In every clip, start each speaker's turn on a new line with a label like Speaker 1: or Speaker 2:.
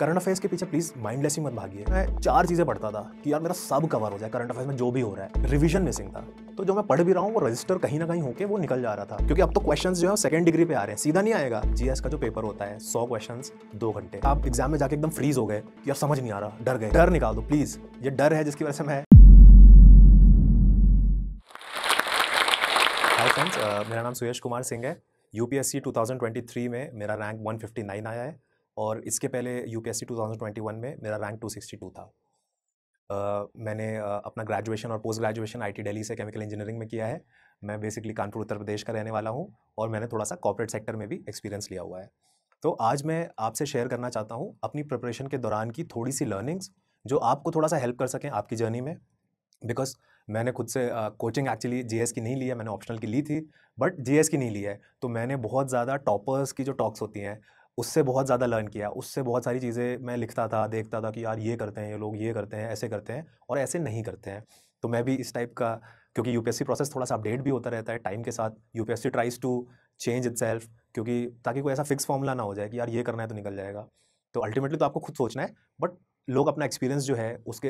Speaker 1: current affairs के पीछे please mindless ही मत भागिए मैं चार चीजें पढ़ता था कि यार मेरा सब कवर हो जाए करंट अफेयर्स में जो भी हो रहा है रिविजन मिसिंग था तो जो मैं पढ़ भी रहा हूँ वो रजिस्टर कहीं ना कहीं होकर वो निकल जा रहा था क्योंकि अब तो क्वेश्चन जो है सेकंड डिग्री पे आ रहे हैं सीधा नहीं आएगा जीएस का जो पेपर होता है सौ क्वेश्चन दो घंटे आप एग्जाम में जाकर एकदम फ्रीज हो गए यार समझ नहीं आ रहा डर गए डर निकाल दो प्लीज ये डर है जिसकी वजह से मैं हाय फ्रेंड्स मेरा नाम सुयश कुमार सिंह है यूपीएससी 2023 में मेरा रैंक 159 आया है और इसके पहले यू पी 2021 में मेरा रैंक 262 था uh, मैंने uh, अपना ग्रेजुएशन और पोस्ट ग्रेजुएशन आईटी दिल्ली से केमिकल इंजीनियरिंग में किया है मैं बेसिकली कानपुर उत्तर प्रदेश का रहने वाला हूँ और मैंने थोड़ा सा कॉर्पोरेट सेक्टर में भी एक्सपीरियंस लिया हुआ है तो आज मैं आपसे शेयर करना चाहता हूँ अपनी प्रिपरेशन के दौरान की थोड़ी सी लर्निंग्स जो आपको थोड़ा सा हेल्प कर सकें आपकी जर्नी में बिकॉज मैंने खुद से कोचिंग एक्चुअली जी की नहीं ली है मैंने ऑप्शनल की ली थी बट जी की नहीं ली है तो मैंने बहुत ज़्यादा टॉपर्स की जो टॉक्स होती हैं उससे बहुत ज़्यादा लर्न किया उससे बहुत सारी चीज़ें मैं लिखता था देखता था कि यार ये करते हैं ये लोग ये करते हैं ऐसे करते हैं और ऐसे नहीं करते हैं तो मैं भी इस टाइप का क्योंकि यू प्रोसेस थोड़ा सा अपडेट भी होता रहता है टाइम के साथ you tries to change it क्योंकि ताकि कोई ऐसा फिक्स फॉर्मूला ना हो जाए कि यार ये करना है तो निकल जाएगा तो अल्टीमेटली तो आपको खुद सोचना है बट लोग अपना एक्सपीरियंस जो है उसके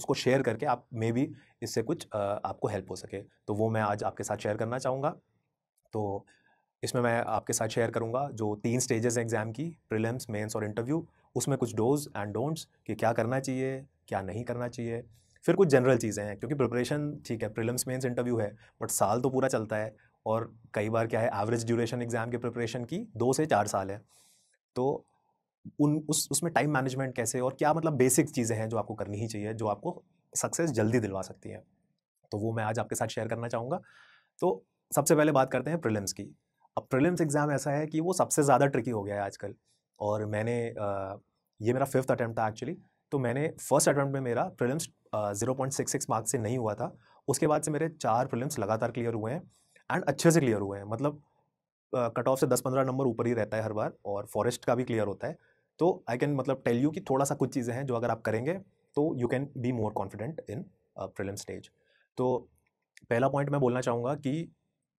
Speaker 1: उसको शेयर करके आप मे भी इससे कुछ आपको हेल्प हो सके तो वो मैं आज आपके साथ शेयर करना चाहूँगा तो इसमें मैं आपके साथ शेयर करूंगा जो तीन स्टेजेस हैं एग्ज़ाम की प्रिलिम्स मेंस और इंटरव्यू उसमें कुछ डोज एंड डोंट्स कि क्या करना चाहिए क्या नहीं करना चाहिए फिर कुछ जनरल चीज़ें हैं क्योंकि प्रिपरेशन ठीक है प्रिलिम्स मेंस इंटरव्यू है बट साल तो पूरा चलता है और कई बार क्या है एवरेज ड्यूरेशन एग्ज़ाम के प्रिपरेशन की दो से चार साल है तो उन उस उसमें टाइम मैनेजमेंट कैसे और क्या मतलब बेसिक चीज़ें हैं जो आपको करनी ही चाहिए जो आपको सक्सेस जल्दी दिलवा सकती हैं तो वो मैं आज आपके साथ शेयर करना चाहूँगा तो सबसे पहले बात करते हैं प्रिलिम्स की अब प्रिलिम्स एग्ज़ाम ऐसा है कि वो सबसे ज़्यादा ट्रिकी हो गया है आजकल और मैंने ये मेरा फिफ्थ अटैम्प्ट था एक्चुअली तो मैंने फर्स्ट अटैम्प्ट में मेरा prelims zero point six six marks से नहीं हुआ था उसके बाद से मेरे चार प्रिलिम्स लगातार क्लियर हुए हैं एंड अच्छे से क्लियर हुए हैं मतलब कट ऑफ से दस पंद्रह नंबर ऊपर ही रहता है हर बार और फॉरेस्ट का भी क्लियर होता है तो आई कैन मतलब टेल यू कि थोड़ा सा कुछ चीज़ें हैं जो अगर आप करेंगे तो you can be more confident in prelim stage तो पहला पॉइंट मैं बोलना चाहूँगा कि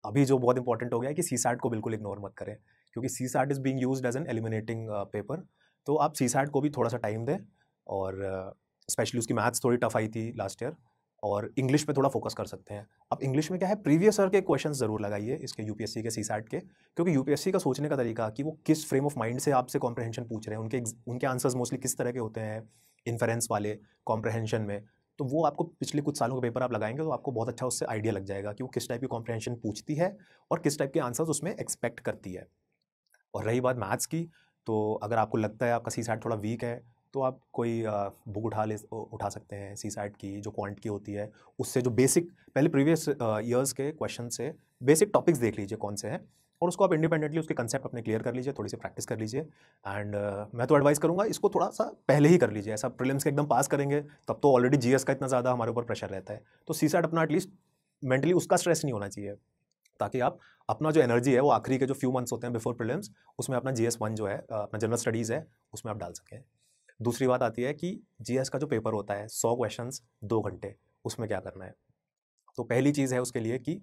Speaker 1: अभी जो बहुत इंपॉर्टेंट हो गया है कि सी को बिल्कुल इग्नोर मत करें क्योंकि C SAT is being use as an eliminating paper तो आप सी सैट को भी थोड़ा सा टाइम दें और स्पेशली uh, उसकी मैथ्स थोड़ी टफ आई थी लास्ट ईयर और इंग्लिश में थोड़ा फोकस कर सकते हैं अब इंग्लिश में क्या है प्रीवियस ईयर के क्वेश्चन ज़रूर लगाइए इसके यूपीएससी के सी के क्योंकि यूपीएससी का सोचने का तरीका कि वो किस फ्रेम ऑफ माइंड से आपसे कॉम्प्रहेंशन पूछ रहे हैं उनके उनके आंसर्स मोस्टली किस तरह के होते हैं इन्फ्रेंस वाले कॉम्प्रहेंशन में तो वो आपको पिछले कुछ सालों का पेपर आप लगाएंगे तो आपको बहुत अच्छा उससे आइडिया लग जाएगा कि वो किस टाइप की कॉम्प्रहेंशन पूछती है और किस टाइप के आंसर्स उसमें एक्सपेक्ट करती है और रही बात मैथ्स की तो अगर आपको लगता है आपका सी साइड थोड़ा वीक है तो आप कोई बुक उठा ले उठा सकते हैं सी साइड की जो क्वांट की होती है उससे जो बेसिक पहले प्रीवियस ईयर्स के क्वेश्चन से बेसिक टॉपिक्स देख लीजिए कौन से हैं और उसको आप इंडिपेंडेंटली उसके कंसेप्ट अपने क्लियर कर लीजिए थोड़ी सी प्रैक्टिस कर लीजिए एंड uh, मैं तो एडवाइस करूँगा इसको थोड़ा सा पहले ही कर लीजिए ऐसा प्रिलिम्स के एकदम पास करेंगे तब तो ऑलरेडी जीएस का इतना ज़्यादा हमारे ऊपर प्रेशर रहता है तो सी अपना एटलीस्ट मेंटली उसका स्ट्रेस नहीं होना चाहिए ताकि आप अपना जो एनर्जी है वो आखिरी के जो फ्यू मंथ्स होते हैं बिफोर प्रिलिम्स उसमें अपना जी वन जो है uh, अपना जनरल स्टडीज़ है उसमें आप डाल सकें दूसरी बात आती है कि जी का जो पेपर होता है सौ क्वेश्चन दो घंटे उसमें क्या करना है तो पहली चीज़ है उसके लिए कि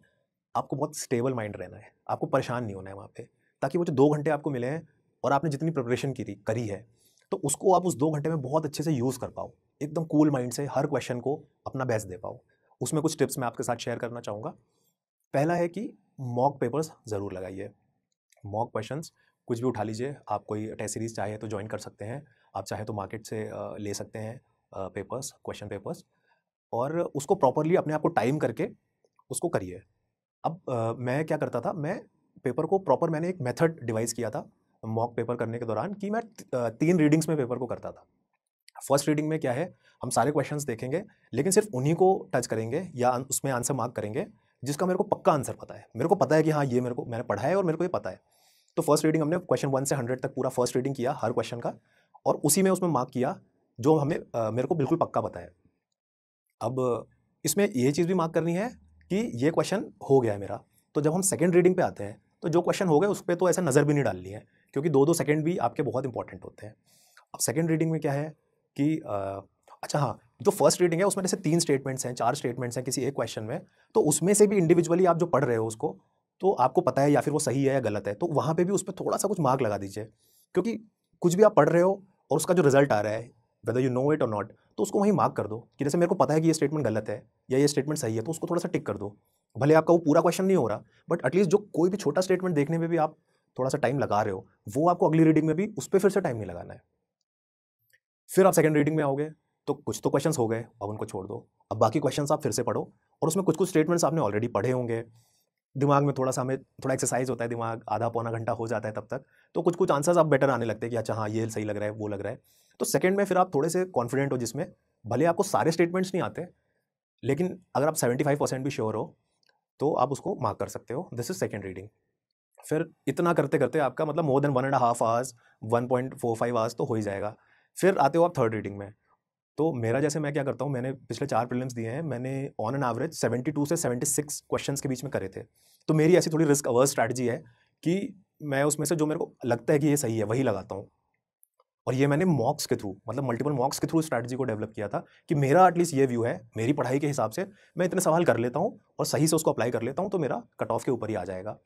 Speaker 1: आपको बहुत स्टेबल माइंड रहना है आपको परेशान नहीं होना है वहाँ पे ताकि वो जो दो घंटे आपको मिले हैं और आपने जितनी प्रिपरेशन की थी करी है तो उसको आप उस दो घंटे में बहुत अच्छे से यूज़ कर पाओ एकदम कूल माइंड से हर क्वेश्चन को अपना बेस्ट दे पाओ उसमें कुछ टिप्स मैं आपके साथ शेयर करना चाहूँगा पहला है कि मॉक पेपर्स ज़रूर लगाइए मॉक क्वेश्चन कुछ भी उठा लीजिए आप कोई टेस्ट सीरीज चाहे तो ज्वाइन कर सकते हैं आप चाहे तो मार्केट से ले सकते हैं पेपर्स क्वेश्चन पेपर्स और उसको प्रॉपरली अपने आप को टाइम करके उसको करिए अब आ, मैं क्या करता था मैं पेपर को प्रॉपर मैंने एक मेथड डिवाइस किया था मॉक पेपर करने के दौरान कि मैं तीन रीडिंग्स में पेपर को करता था फर्स्ट रीडिंग में क्या है हम सारे क्वेश्चंस देखेंगे लेकिन सिर्फ उन्हीं को टच करेंगे या उसमें आंसर मार्क करेंगे जिसका मेरे को पक्का आंसर पता है मेरे को पता है कि हाँ ये मेरे को मैंने पढ़ा है और मेरे को ये पता है तो फर्स्ट रीडिंग हमने क्वेश्चन वन से हंड्रेड तक पूरा फर्स्ट रीडिंग किया हर क्वेश्चन का और उसी में उसमें मार्क किया जो हमें मेरे को बिल्कुल पक्का पता है अब इसमें ये चीज़ भी मार्क करनी है कि ये क्वेश्चन हो गया है मेरा तो जब हम सेकेंड रीडिंग पे आते हैं तो जो क्वेश्चन हो गए उस पर तो ऐसे नज़र भी नहीं डालनी है क्योंकि दो दो सेकेंड भी आपके बहुत इंपॉर्टेंट होते हैं अब सेकेंड रीडिंग में क्या है कि आ, अच्छा हाँ जो फर्स्ट रीडिंग है उसमें जैसे तीन स्टेटमेंट्स हैं चार स्टेटमेंट्स हैं किसी एक क्वेश्चन में तो उसमें से भी इंडिविजुअली आप जो पढ़ रहे हो उसको तो आपको पता है या फिर वो सही है या गलत है तो वहाँ पर भी उस पर थोड़ा सा कुछ मार्क लगा दीजिए क्योंकि कुछ भी आप पढ़ रहे हो और उसका जो रिजल्ट आ रहा है वेदर यू नो इट और नॉट तो उसको वहीं मार्क कर दो कि जैसे मेरे को पता है कि ये स्टेटमेंट गलत है या ये स्टेटमेंट सही है तो उसको थोड़ा सा टिक कर दो भले आपका वो पूरा क्वेश्चन नहीं हो रहा बट एटलीस्ट जो कोई भी छोटा स्टेटमेंट देखने में भी आप थोड़ा सा टाइम लगा रहे हो वो आपको अगली रीडिंग में भी उस पर फिर से टाइम नहीं लगाना है फिर आप सेकेंड रीडिंग में आओगे तो कुछ तो क्वेश्चन हो गए अब उनको छोड़ दो अब बाकी क्वेश्चन आप फिर से पढ़ो और उसमें कुछ कुछ स्टेटमेंट्स आपने ऑलरेडी पढ़े होंगे दिमाग में थोड़ा सा हमें थोड़ा एक्सरसाइज होता है दिमाग आधा पौना घंटा हो जाता है तब तक तो कुछ कुछ आंसर्स आप बेटर आने लगते हैं कि अच्छा हाँ ये सही लग रहा है वो लग रहा है तो सेकेंड में फिर आप थोड़े से कॉन्फिडेंट हो जिसमें भले आपको सारे स्टेटमेंट्स नहीं आते लेकिन अगर आप सेवेंटी फाइव परसेंट भी श्योर हो तो आप उसको मार्क कर सकते हो दिस इज सेकेंड रीडिंग फिर इतना करते करते आपका मतलब more than one and half hours one point four five hours तो हो ही जाएगा फिर आते हो आप थर्ड रीडिंग में तो मेरा जैसे मैं क्या करता हूँ मैंने पिछले चार प्रीलिम्स दिए हैं मैंने on an average seventy two से सेवेंटी सिक्स क्वेश्चन के बीच में करे थे तो मेरी ऐसी थोड़ी रिस्क अवर्स स्ट्रैटेजी है कि मैं उसमें से जो मेरे को लगता है कि ये सही है वही लगाता हूँ और ये मैंने मॉक्स के थ्रू मतलब मल्टीपल मॉक्स के थ्रू स्ट्रैटेजी को डेवलप किया था कि मेरा एटलीस्ट ये व्यू है मेरी पढ़ाई के हिसाब से मैं इतने सवाल कर लेता हूँ और सही से उसको अप्लाई कर लेता हूँ तो मेरा कट ऑफ के ऊपर ही आ जाएगा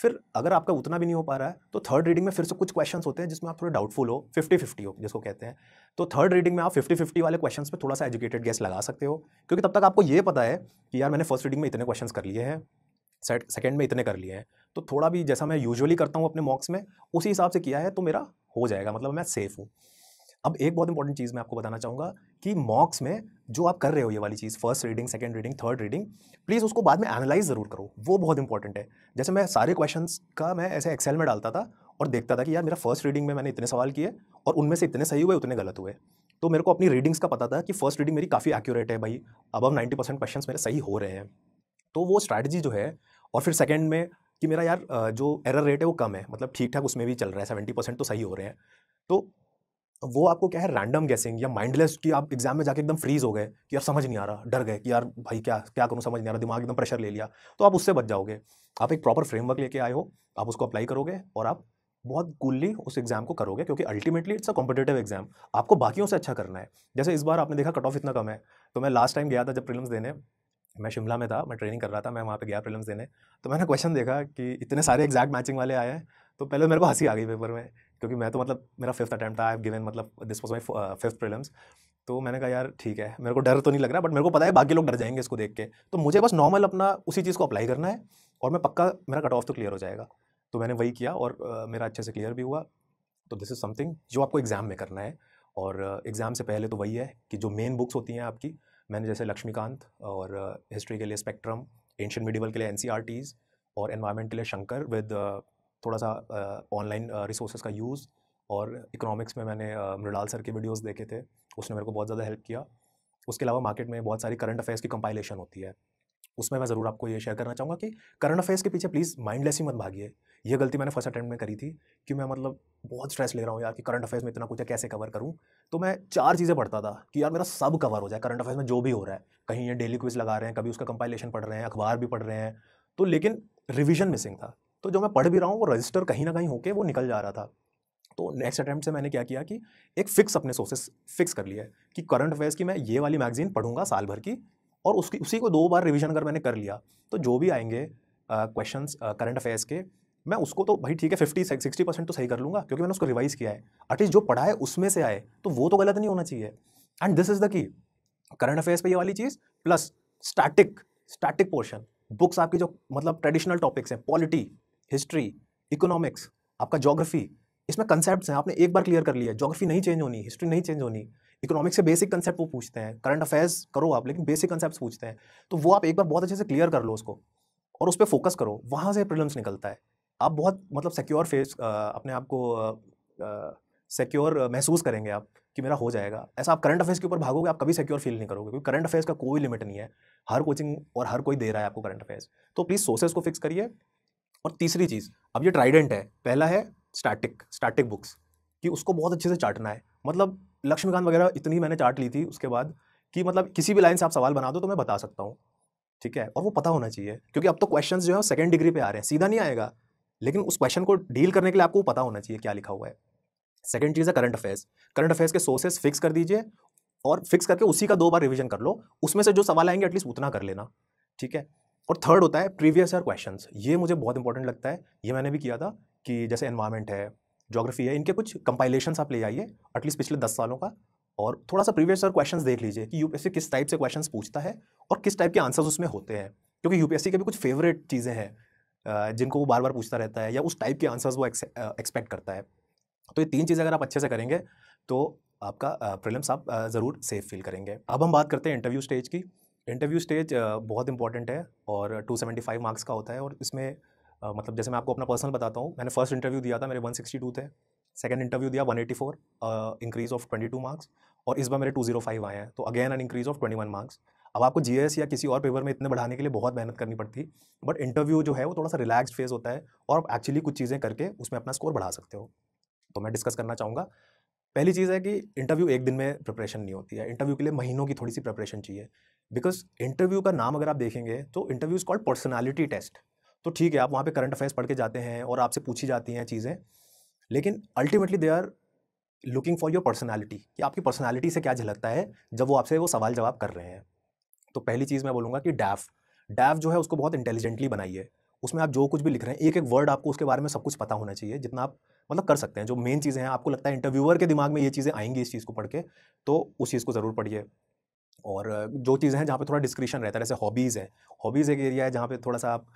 Speaker 1: फिर अगर आपका उतना भी नहीं हो पा रहा है तो थर्ड रीडिंग में फिर से कुछ क्वेश्चन होते हैं जिसमें आप थोड़े डाउटफुल हो फिफ्टी फिफ्टी हो जिसको कहते हैं तो थर्ड रीडिंग में आप फिफ्टी फिफ्टी वाले क्वेश्चन पर थोड़ा सा एजुकेटेड गैस लगा सकते हो क्योंकि तब तक आपको ये पता है कि यार मैंने फर्स्ट रीडिंग में इतने क्वेश्चन कर लिए हैं सेकेंड में इतने कर लिए हैं तो थोड़ा भी जैसा मैं यूजुअली करता हूँ अपने मॉक्स में उसी हिसाब से किया है तो मेरा हो जाएगा मतलब मैं सेफ़ हूँ अब एक बहुत इंपॉर्टेंट चीज़ मैं आपको बताना चाहूँगा कि मॉक्स में जो आप कर रहे हो ये वाली चीज़ first reading second reading third reading please उसको बाद में एनालाइज ज़रूर करो वो बहुत इंपॉर्टेंट है जैसे मैं सारे क्वेश्चन का मैं ऐसे एक्सेल में डालता था और देखता था कि यार मेरा फर्स्ट रीडिंग में मैंने इतने सवाल किए और उनमें से इतने सही हुए उतने गलत हुए तो मेरे को अपनी रीडिंग्स का पता था कि फर्स्ट रीडिंग मेरी काफ़ी एक्यूरेट है भाई अब नाइन्टी परसेंट क्वेश्चन मेरे सही हो रहे हैं तो वो स्ट्रैटेजी जो है और फिर सेकेंड में कि मेरा यार जो एरर रेट है वो कम है मतलब ठीक ठाक उसमें भी चल रहा है सेवेंटी परसेंट तो सही हो रहे हैं तो वो आपको क्या है रैंडम गैसिंग या माइंडलेस कि आप एग्जाम में जाके एकदम फ्रीज हो गए कि यार समझ नहीं आ रहा डर गए कि यार भाई क्या क्या करूँ समझ नहीं आ रहा दिमाग एकदम प्रेशर ले लिया तो आप उससे बच जाओगे आप एक प्रॉपर फ्रेमवर्क लेके आए हो आप उसको अप्लाई करोगे और आप बहुत कूलली उस एग्जाम को करोगे क्योंकि ultimately it's a competitive exam आपको बाकियों से अच्छा करना है जैसे इस बार आपने देखा कट ऑफ इतना कम है तो मैं लास्ट टाइम गया था जब प्रीलिम्स देने मैं शिमला में था मैं ट्रेनिंग कर रहा था मैं वहाँ पे गया प्रिलम्स देने तो मैंने क्वेश्चन देखा कि इतने सारे एग्जैक्ट मैचिंग वाले आए हैं तो पहले मेरे को हंसी आ गई पेपर में क्योंकि मैं तो मतलब मेरा फिफ्थ अटैम्प्ट आई गिवन मतलब this was my fifth prelims तो मैंने कहा यार ठीक है मेरे को डर तो नहीं लग रहा बट मेरे को पता है बाकी लोग डर जाएंगे इसको देख के तो मुझे बस नॉर्मल अपना उसी चीज़ को अप्लाई करना है और मैं पक्का मेरा कट ऑफ तो क्लियर हो जाएगा तो मैंने वही किया और uh, मेरा अच्छे से क्लियर भी हुआ तो दिस इज़ समथिंग जो आपको एग्ज़ाम में करना है और एग्ज़ाम uh, से पहले तो वही है कि जो मेन बुक्स होती हैं आपकी मैंने जैसे लक्ष्मीकांत और हिस्ट्री के लिए स्पेक्ट्रम एंशियन मिडिवल के लिए एन e और एनवायरमेंट के लिए शंकर विद थोड़ा सा ऑनलाइन रिसोर्सेज का यूज़ और इकोनॉमिक्स में मैंने मृणाल सर के वीडियोस देखे थे उसने मेरे को बहुत ज़्यादा हेल्प किया उसके अलावा मार्केट में बहुत सारी करंट अफेयर्स की कंपाइलेशन होती है उसमें मैं ज़रूर आपको ये शेयर करना चाहूँगा कि करंट अफेयर्स के पीछे प्लीज़ माइंडलेस ही मत भागिए ये गलती मैंने फर्स्ट अटैम्प्ट में करी थी कि मैं मतलब बहुत स्ट्रेस ले रहा हूँ यार कि करंट अफेयर्स में इतना कुछ है कैसे कवर करूँ तो मैं चार चीज़ें पढ़ता था कि यार मेरा सब कवर हो जाए करंट अफेयर्स में जो भी हो रहा है कहीं ये डेली क्विज लगा रहे हैं कभी उसका कंपाइलेशन पढ़ रहे हैं अखबार भी पढ़ रहे हैं तो लेकिन रिविजन मिसिंग था तो जो मैं पढ़ भी रहा हूँ वो रजिस्टर कहीं ना कहीं होकर वो निकल जा रहा था तो नेक्स्ट अटैम्प्ट से मैंने क्या किया कि एक फ़िक्स अपने सोर्सेस फिक्स कर लिया है कि करंट अफेयर्स की मैं ये वाली मैगजीन पढ़ूंगा साल भर की और उसकी उसी को दो बार रिविजन अगर मैंने कर लिया तो जो भी आएंगे क्वेश्चन करंट अफेयर्स के मैं उसको तो भाई ठीक है फिफ्टी सिक्सटी परसेंट तो सही कर लूँगा क्योंकि मैंने उसको रिवाइज किया है एटलीस्ट जो पढ़ा है उसमें से आए तो वो तो गलत नहीं होना चाहिए and this is the key current affairs पे ये वाली चीज़ plus static static portion books आपकी जो मतलब ट्रेडिशनल टॉपिक्स हैं पॉलिटी हिस्ट्री इकोनॉमिक्स आपका जोग्राफी इसमें कंसेप्ट हैं आपने एक बार क्लियर कर लिया जोग्राफी नहीं चेंज होनी हिस्ट्री नहीं चेंज होनी इकोनॉमिक्स के बेसिक कंसेप्ट वो पूछते हैं करंट अफेयर्स करो आप लेकिन बेसिक कंसेप्ट पूछते हैं तो वो आप एक बार बहुत अच्छे से क्लियर कर लो उसको और उस पर फोकस करो वहाँ से प्रिलम्स निकलता है आप बहुत मतलब सिक्योर फेस अपने आप को सिक्योर महसूस करेंगे आप कि मेरा हो जाएगा ऐसा आप करंट अफेयर्स के ऊपर भागोगे आप कभी सिक्योर फील नहीं करोगे क्योंकि करंट अफेयर्स का कोई लिमिट नहीं है हर कोचिंग और हर कोई दे रहा है आपको करंट अफेयर्स तो प्लीज़ सोर्सेज को फिक्स करिए और तीसरी चीज़ अब ये ट्राइडेंट है पहला है स्टैटिक स्टैटिक बुक्स कि उसको बहुत अच्छे से चाटना है मतलब लक्ष्मीकांत वगैरह इतनी मैंने चार्ट ली थी उसके बाद कि मतलब किसी भी लाइन से आप सवाल बना दो तो मैं बता सकता हूँ ठीक है और वो पता होना चाहिए क्योंकि अब तो क्वेश्चन जो है सेकेंड डिग्री पे आ रहे हैं सीधा नहीं आएगा लेकिन उस क्वेश्चन को डील करने के लिए आपको पता होना चाहिए क्या लिखा हुआ है सेकेंड चीज़ है करंट अफेयर्स करंट अफेयर्स के सोर्सेस फिक्स कर दीजिए और फिक्स करके उसी का दो बार रिवीजन कर लो उसमें से जो सवाल आएंगे एटलीस्ट उतना कर लेना ठीक है और थर्ड होता है प्रीवियस ईयर क्वेश्चंस ये मुझे बहुत इंपॉर्टेंट लगता है ये मैंने भी किया था कि जैसे एनवायरमेंट है जोग्राफी है इनके कुछ कंपाइलेशन आप ले जाइए एटलीस्ट पिछले दस सालों का और थोड़ा सा प्रीवियस ईयर क्वेश्चंस देख लीजिए कि यूपीएससी किस टाइप से क्वेश्चंस पूछता है और किस टाइप के आंसर्स उसमें होते हैं क्योंकि यूपीएससी के भी कुछ फेवरेट चीज़ें हैं जिनको वो बार बार पूछता रहता है या उस टाइप के आंसर्स वो एक्सपेक्ट करता है तो ये तीन चीज़ें अगर आप अच्छे से करेंगे तो आपका प्रिलिम्स आप ज़रूर सेफ फील करेंगे अब हम बात करते हैं इंटरव्यू स्टेज की इंटरव्यू स्टेज बहुत इंपॉर्टेंट है और 275 मार्क्स का होता है और इसमें मतलब जैसे मैं आपको अपना पर्सनल बताता हूँ मैंने फर्स्ट इंटरव्यू दिया था मेरे 162 थे सेकेंड इंटरव्यू दिया 184 इंक्रीज ऑफ 22 मार्क्स और इस बार मेरे 205 आए हैं तो again an increase of 21 marks अब आपको जी या किसी और पेपर में इतने बढ़ाने के लिए बहुत मेहनत करनी पड़ती बट इंटरव्यू जो है वो थोड़ा सा रिलैक्स फेज होता है और आप एक्चुअली कुछ चीज़ें करके उसमें अपना स्कोर बढ़ा सकते हो तो मैं डिस्कस करना चाहूँगा पहली चीज़ है कि इंटरव्यू एक दिन में प्रिपरेशन नहीं होती है इंटरव्यू के लिए महीनों की थोड़ी सी प्रिपरेशन चाहिए बिकॉज इंटरव्यू का नाम अगर आप देखेंगे तो interview is called personality test तो ठीक है आप वहाँ पे करंट अफेयर्स पढ़ के जाते हैं और आपसे पूछी जाती हैं चीज़ें लेकिन ultimately they are looking for your personality कि आपकी पर्सनैलिटी से क्या झलकता है जब वो आपसे वो सवाल जवाब कर रहे हैं तो पहली चीज़ मैं बोलूँगा कि डैफ डैफ जो है उसको बहुत इंटेलिजेंटली बनाइए उसमें आप जो कुछ भी लिख रहे हैं एक एक वर्ड आपको उसके बारे में सब कुछ पता होना चाहिए जितना आप मतलब कर सकते हैं जो मेन चीज़ें हैं आपको लगता है इंटरव्यूअर के दिमाग में ये चीज़ें आएंगी इस चीज़ को पढ़ के तो उस चीज़ को ज़रूर पढ़िए और जो चीज़ें हैं जहाँ पे थोड़ा डिस्क्रिप्शन रहता है जैसे हॉबीज़ है हॉबीज़ एक एरिया है जहाँ पे थोड़ा सा आप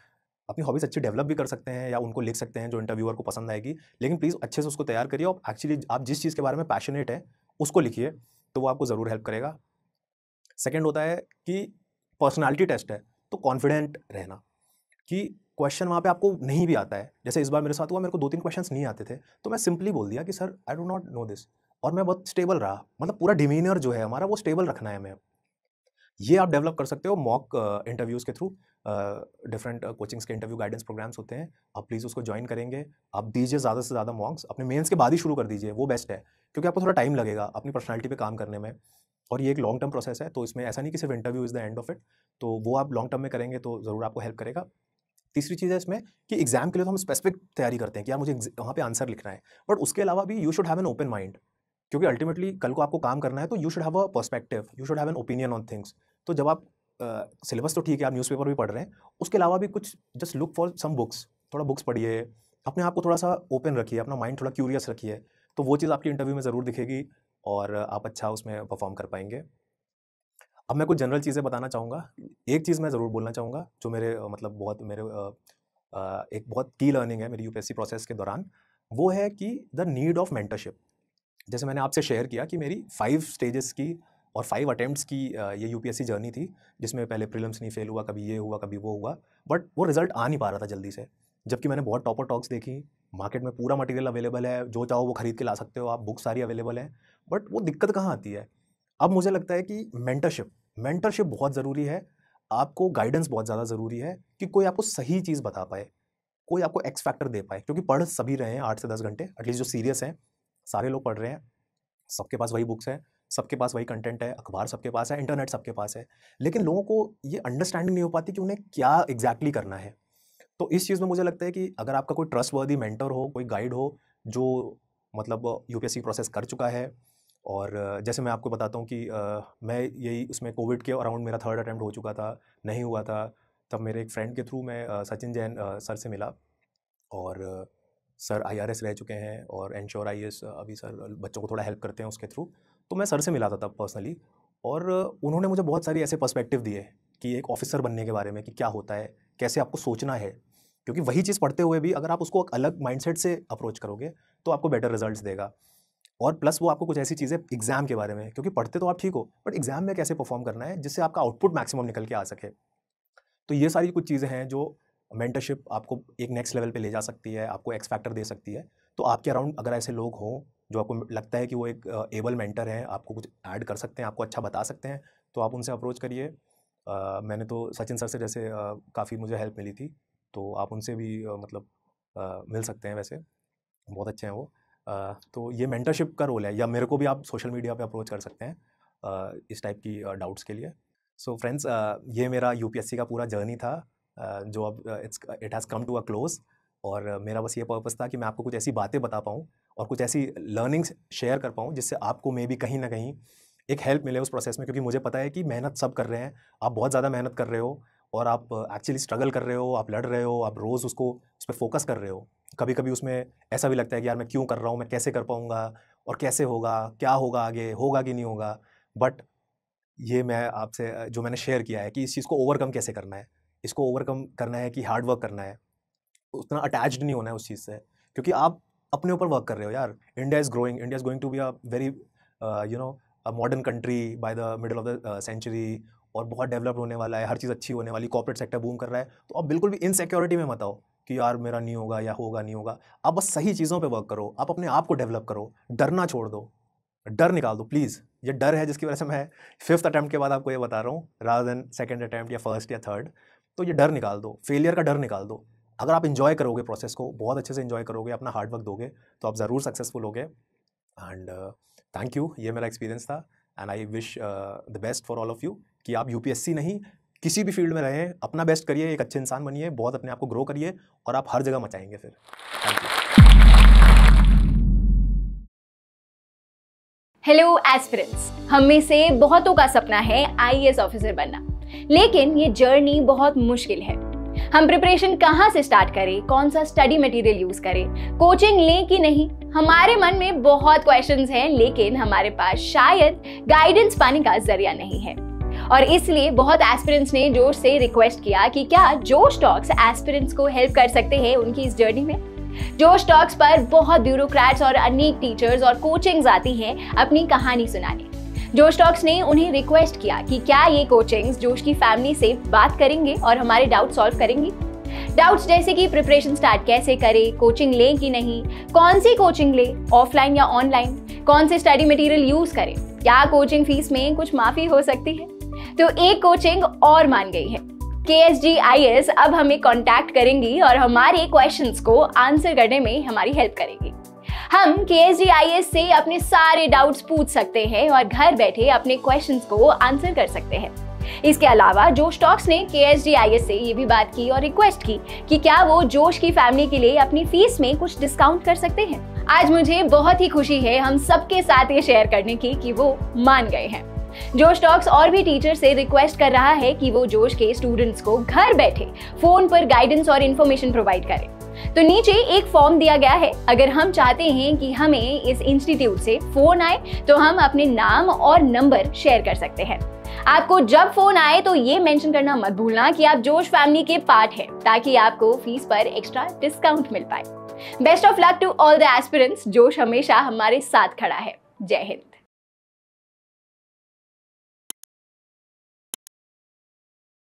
Speaker 1: अपनी हॉबीज़ अच्छी डेवलप भी कर सकते हैं या उनको लिख सकते हैं जो इंटरव्यूअर को पसंद आएगी लेकिन प्लीज़ अच्छे से उसको तैयार करिए और एक्चुअली आप जिस चीज़ के बारे में पैशनेट है उसको लिखिए तो वो आपको ज़रूर हेल्प करेगा सेकेंड होता है कि पर्सनैलिटी टेस्ट है तो कॉन्फिडेंट रहना कि क्वेश्चन वहाँ पे आपको नहीं भी आता है जैसे इस बार मेरे साथ हुआ मेरे को दो तीन क्वेश्चंस नहीं आते थे तो मैं सिंपली बोल दिया कि sir I do not know this और मैं बहुत स्टेबल रहा मतलब पूरा डिमीनर जो है हमारा वो स्टेबल रखना है हमें ये आप डेवलप कर सकते हो मॉक इंटरव्यूज़ uh, के थ्रू डिफरेंट कोचिंग्स के इंटरव्यू गाइडेंस प्रोग्राम्स होते हैं आप प्लीज़ उसको ज्वाइन करेंगे आप दीजिए ज़्यादा से ज़्यादा मॉक्स अपने मेन्स के बाद ही शुरू कर दीजिए वो बेस्ट है क्योंकि आपको थोड़ा टाइम लगेगा अपनी पर्सनैलिटी पे काम करने में और ये एक लॉन्ग टर्म प्रोसेस है तो इसमें ऐसा नहीं कि सिर्फ interview is the end of it तो वो आप लॉन्ग टर्म में करेंगे तो ज़रूर आपको हेल्प करेगा तीसरी चीज़ है इसमें कि एग्जाम के लिए तो हम स्पेसिफिक तैयारी करते हैं कि यार मुझे वहाँ पे आंसर लिखना है बट उसके अलावा भी you should have an open mind क्योंकि अल्टीमेटली कल को आपको काम करना है तो you should have a perspective you should have an opinion on things तो जब आप सिलेबस तो ठीक है आप न्यूज़पेपर भी पढ़ रहे हैं उसके अलावा भी कुछ just look for some books थोड़ा बुक्स पढ़िए अपने आप को थोड़ा सा ओपन रखिए अपना माइंड थोड़ा क्यूरियस रखिए तो वो चीज़ आपकी इंटरव्यू में ज़रूर दिखेगी और आप अच्छा उसमें परफॉर्म कर पाएंगे अब मैं कुछ जनरल चीज़ें बताना चाहूँगा एक चीज़ मैं ज़रूर बोलना चाहूँगा जो मेरे मतलब बहुत मेरे एक बहुत की लर्निंग है मेरी यू प्रोसेस के दौरान वो है कि द नीड ऑफ मेंटरशिप जैसे मैंने आपसे शेयर किया कि मेरी फाइव स्टेजेस की और फाइव अटैम्प्ट की ये यूपीएससी जर्नी थी जिसमें पहले प्रिलिम्स नहीं फेल हुआ कभी ये हुआ कभी वो हुआ बट वो रिजल्ट आ नहीं पा रहा था जल्दी से जबकि मैंने बहुत टॉपर टॉक्स देखी मार्केट में पूरा मटेरियल अवेलेबल है जो चाहो वो खरीद के ला सकते हो आप बुक सारी अवेलेबल हैं बट वो दिक्कत कहाँ आती है अब मुझे लगता है कि मेंटरशिप मेंटरशिप बहुत ज़रूरी है आपको गाइडेंस बहुत ज़्यादा ज़रूरी है कि कोई आपको सही चीज़ बता पाए कोई आपको एक्स फैक्टर दे पाए क्योंकि पढ़ सभी रहे हैं आठ से दस घंटे एटलीस्ट जो सीरियस हैं सारे लोग पढ़ रहे हैं सबके पास वही बुक्स हैं सबके पास वही कंटेंट है अखबार सबके पास है इंटरनेट सबके पास है लेकिन लोगों को ये अंडरस्टैंडिंग नहीं हो पाती कि उन्हें क्या एग्जैक्टली exactly करना है तो इस चीज़ में मुझे लगता है कि अगर आपका कोई ट्रस्ट वर्दी मेंटर हो कोई गाइड हो जो मतलब यूपीएससी प्रोसेस कर चुका है और जैसे मैं आपको बताता हूँ कि आ, मैं यही उसमें कोविड के अराउंड मेरा थर्ड अटैम्प्ट हो चुका था नहीं हुआ था तब मेरे एक फ्रेंड के थ्रू मैं आ, सचिन जैन आ, सर से मिला और सर आई रह चुके हैं और एनश्योर आई अभी सर बच्चों को थोड़ा हेल्प करते हैं उसके थ्रू तो मैं सर से मिला था तब पर्सनली और उन्होंने मुझे बहुत सारी ऐसे पर्सपेक्टिव दिए कि एक ऑफिसर बनने के बारे में कि क्या होता है कैसे आपको सोचना है क्योंकि वही चीज़ पढ़ते हुए भी अगर आप उसको अलग माइंडसेट से अप्रोच करोगे तो आपको बेटर रिजल्ट्स देगा और प्लस वो आपको कुछ ऐसी चीज़ें एग्जाम के बारे में क्योंकि पढ़ते तो आप ठीक हो बट एग्जाम में कैसे परफॉर्म करना है जिससे आपका आउटपुट मैक्सिमम निकल के आ सके तो ये सारी कुछ चीज़ें हैं जो मेंटरशिप आपको एक नेक्स्ट लेवल पे ले जा सकती है आपको एक्स फैक्टर दे सकती है तो आपके अराउंड अगर ऐसे लोग हों जो आपको लगता है कि वो एक एबल मेंटर हैं आपको कुछ ऐड कर सकते हैं आपको अच्छा बता सकते हैं तो आप उनसे अप्रोच करिए मैंने तो सचिन सर से जैसे काफ़ी मुझे हेल्प मिली थी तो आप उनसे भी आ, मतलब आ, मिल सकते हैं वैसे बहुत अच्छे हैं वो आ, तो ये मेंटरशिप का रोल है या मेरे को भी आप सोशल मीडिया पे अप्रोच कर सकते हैं इस टाइप की डाउट्स के लिए सो so फ्रेंड्स ये मेरा यूपीएससी का पूरा जर्नी था जो अब it's it has come to a close और मेरा बस ये पर्पस था कि मैं आपको कुछ ऐसी बातें बता पाऊँ और कुछ ऐसी लर्निंग्स शेयर कर पाऊँ जिससे आपको मे भी कहीं ना कहीं एक हेल्प मिले उस प्रोसेस में क्योंकि मुझे पता है कि मेहनत सब कर रहे हैं आप बहुत ज़्यादा मेहनत कर रहे हो और आप एक्चुअली स्ट्रगल कर रहे हो आप लड़ रहे हो आप रोज़ उसको उस पर फोकस कर रहे हो कभी कभी उसमें ऐसा भी लगता है कि यार मैं क्यों कर रहा हूँ मैं कैसे कर पाऊँगा और कैसे होगा क्या होगा आगे होगा कि नहीं होगा बट ये मैं आपसे जो मैंने शेयर किया है कि इस चीज़ को ओवरकम कैसे करना है इसको ओवरकम करना है कि हार्डवर्क करना है उतना अटैच्ड नहीं होना है उस चीज़ से क्योंकि आप अपने ऊपर वर्क कर रहे हो यार India is growing India is going to be a very you know a modern country by the middle of the century और बहुत डेवलप होने वाला है हर चीज़ अच्छी होने वाली कॉपरेट सेक्टर बूम कर रहा है तो आप बिल्कुल भी इनसेरिटी में मत आओ कि यार मेरा नहीं होगा या होगा नहीं होगा आप बस सही चीज़ों पे वर्क करो आप अपने आप को डेवलप करो डरना छोड़ दो डर निकाल दो प्लीज़ ये डर है जिसकी वजह से मैं फिफ्थ अटैम्प्ट के बाद आपको ये बता रहा हूँ राधर देन सेकेंड अटैम्प्ट या फर्स्ट या थर्ड तो ये डर निकाल दो फेलियर का डर निकाल दो अगर आप इन्जॉय करोगे प्रोसेस को बहुत अच्छे से इन्जॉय करोगे अपना हार्डवर्क दोगे तो आप ज़रूर सक्सेसफुल होगे एंड थैंक यू ये मेरा एक्सपीरियंस था and I wish the best for all of you कि आप यूपीएससी नहीं किसी भी फील्ड में रहें अपना बेस्ट करिए एक अच्छे इंसान बनिए बहुत अपने आप को ग्रो करिए और आप हर जगह मचाएंगे फिर थैंक यू
Speaker 2: हेलो एस्पिरेंट्स हम में से बहुतों का सपना है आईएएस ऑफिसर e बनना लेकिन ये जर्नी बहुत मुश्किल है हम प्रिपरेशन कहाँ से स्टार्ट करें कौन सा स्टडी मटेरियल यूज करें कोचिंग लें कि नहीं हमारे मन में बहुत क्वेश्चंस हैं लेकिन हमारे पास शायद गाइडेंस पाने का जरिया नहीं है और इसलिए बहुत एस्पिरेंट्स ने जोश से रिक्वेस्ट किया कि क्या जोश टॉक्स एस्पिरेंट्स को हेल्प कर सकते हैं उनकी इस जर्नी में जोश टॉक्स पर बहुत ब्यूरोक्रेट्स और अनेक टीचर्स और कोचिंग्स आती हैं अपनी कहानी सुनाने जोश टॉक्स ने उन्हें रिक्वेस्ट किया कि क्या ये कोचिंग्स जोश की फैमिली से बात करेंगे और हमारे डाउट सॉल्व करेंगे डाउट्स जैसे कि प्रिपरेशन स्टार्ट कैसे करें कोचिंग लें कि नहीं कौन सी कोचिंग लें ऑफलाइन या ऑनलाइन कौन से स्टडी मटेरियल यूज करें क्या कोचिंग फीस में कुछ माफी हो सकती है तो एक कोचिंग और मान गई है के एस जी आई एस अब हमें कॉन्टैक्ट करेंगी और हमारे क्वेश्चन को आंसर करने में हमारी हेल्प करेगी हम के से अपने सारे डाउट्स पूछ सकते हैं और घर बैठे अपने क्वेश्चन को आंसर कर सकते हैं इसके अलावा जोश टॉक्स ने के से ये भी बात की और रिक्वेस्ट की कि क्या वो जोश की फैमिली के लिए अपनी फीस में कुछ डिस्काउंट कर सकते हैं आज मुझे बहुत ही खुशी है हम सबके साथ ये शेयर करने की कि वो मान गए हैं जोश टॉक्स और भी टीचर से रिक्वेस्ट कर रहा है कि वो जोश के स्टूडेंट्स को घर बैठे फोन पर गाइडेंस और इन्फॉर्मेशन प्रोवाइड करें तो नीचे एक फॉर्म दिया गया है अगर हम चाहते हैं कि हमें इस इंस्टीट्यूट से फोन आए तो हम अपने नाम और नंबर शेयर कर सकते हैं आपको जब फोन आए तो ये मेंशन करना मत भूलना कि आप जोश फैमिली के पार्ट हैं ताकि आपको फीस पर एक्स्ट्रा डिस्काउंट मिल पाए best of luck to all the aspirants जोश हमेशा हमारे साथ खड़ा है जय हिंद